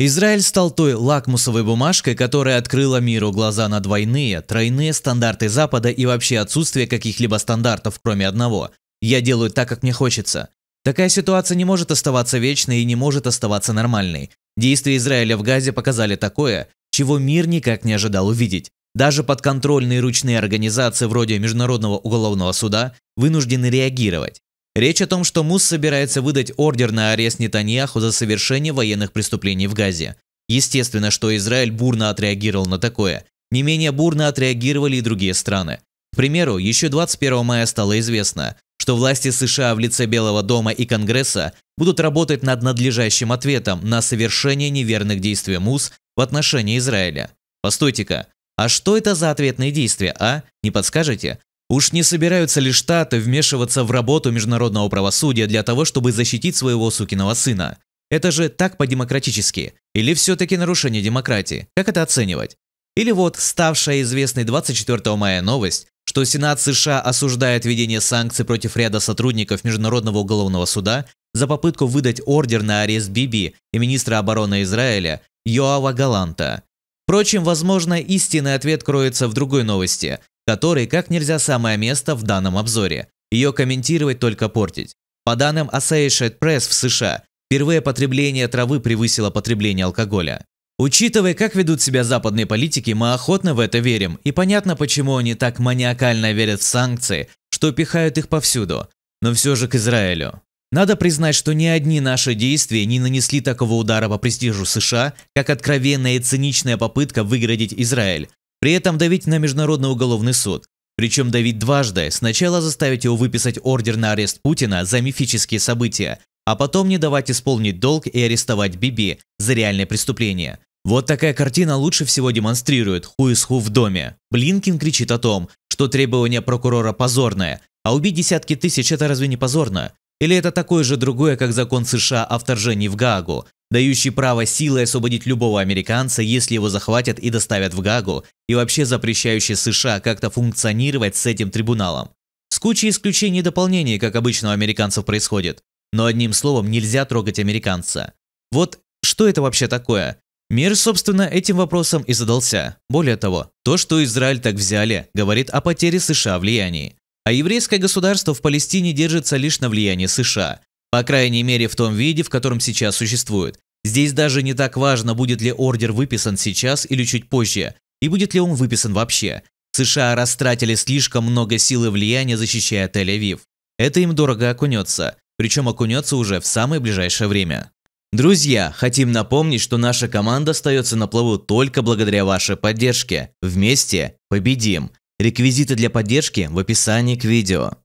Израиль стал той лакмусовой бумажкой, которая открыла миру глаза на двойные, тройные стандарты Запада и вообще отсутствие каких-либо стандартов, кроме одного. Я делаю так, как мне хочется. Такая ситуация не может оставаться вечной и не может оставаться нормальной. Действия Израиля в Газе показали такое, чего мир никак не ожидал увидеть. Даже подконтрольные ручные организации вроде Международного уголовного суда вынуждены реагировать. Речь о том, что МУС собирается выдать ордер на арест Нетаньяху за совершение военных преступлений в Газе. Естественно, что Израиль бурно отреагировал на такое. Не менее бурно отреагировали и другие страны. К примеру, еще 21 мая стало известно, что власти США в лице Белого дома и Конгресса будут работать над надлежащим ответом на совершение неверных действий МУС в отношении Израиля. Постойте-ка, а что это за ответные действия, а? Не подскажете? Уж не собираются ли Штаты вмешиваться в работу международного правосудия для того, чтобы защитить своего сукиного сына? Это же так по-демократически. Или все-таки нарушение демократии? Как это оценивать? Или вот ставшая известной 24 мая новость, что Сенат США осуждает введение санкций против ряда сотрудников Международного уголовного суда за попытку выдать ордер на арест Биби и министра обороны Израиля Йоава Галанта. Впрочем, возможно, истинный ответ кроется в другой новости, который как нельзя самое место в данном обзоре. Ее комментировать только портить. По данным Associated Press в США, впервые потребление травы превысило потребление алкоголя. Учитывая, как ведут себя западные политики, мы охотно в это верим, и понятно, почему они так маниакально верят в санкции, что пихают их повсюду, но все же к Израилю. Надо признать, что ни одни наши действия не нанесли такого удара по престижу США, как откровенная и циничная попытка выградить Израиль, при этом давить на Международный уголовный суд. Причем давить дважды, сначала заставить его выписать ордер на арест Путина за мифические события, а потом не давать исполнить долг и арестовать Биби за реальное преступление. Вот такая картина лучше всего демонстрирует ху из ху в доме. Блинкин кричит о том, что требование прокурора позорное, а убить десятки тысяч – это разве не позорно? Или это такое же другое, как закон США о вторжении в Гаагу, дающий право силой освободить любого американца, если его захватят и доставят в Гагу, и вообще запрещающий США как-то функционировать с этим трибуналом. С кучей исключений и дополнений, как обычно у американцев происходит. Но одним словом, нельзя трогать американца. Вот что это вообще такое? Мир, собственно, этим вопросом и задался. Более того, то, что Израиль так взяли, говорит о потере США влияния. А еврейское государство в Палестине держится лишь на влиянии США. По крайней мере, в том виде, в котором сейчас существует. Здесь даже не так важно, будет ли ордер выписан сейчас или чуть позже, и будет ли он выписан вообще. США растратили слишком много сил и влияния, защищая Тель-Авив. Это им дорого окунется, причем окунется уже в самое ближайшее время. Друзья, хотим напомнить, что наша команда остается на плаву только благодаря вашей поддержке. Вместе победим! Реквизиты для поддержки в описании к видео.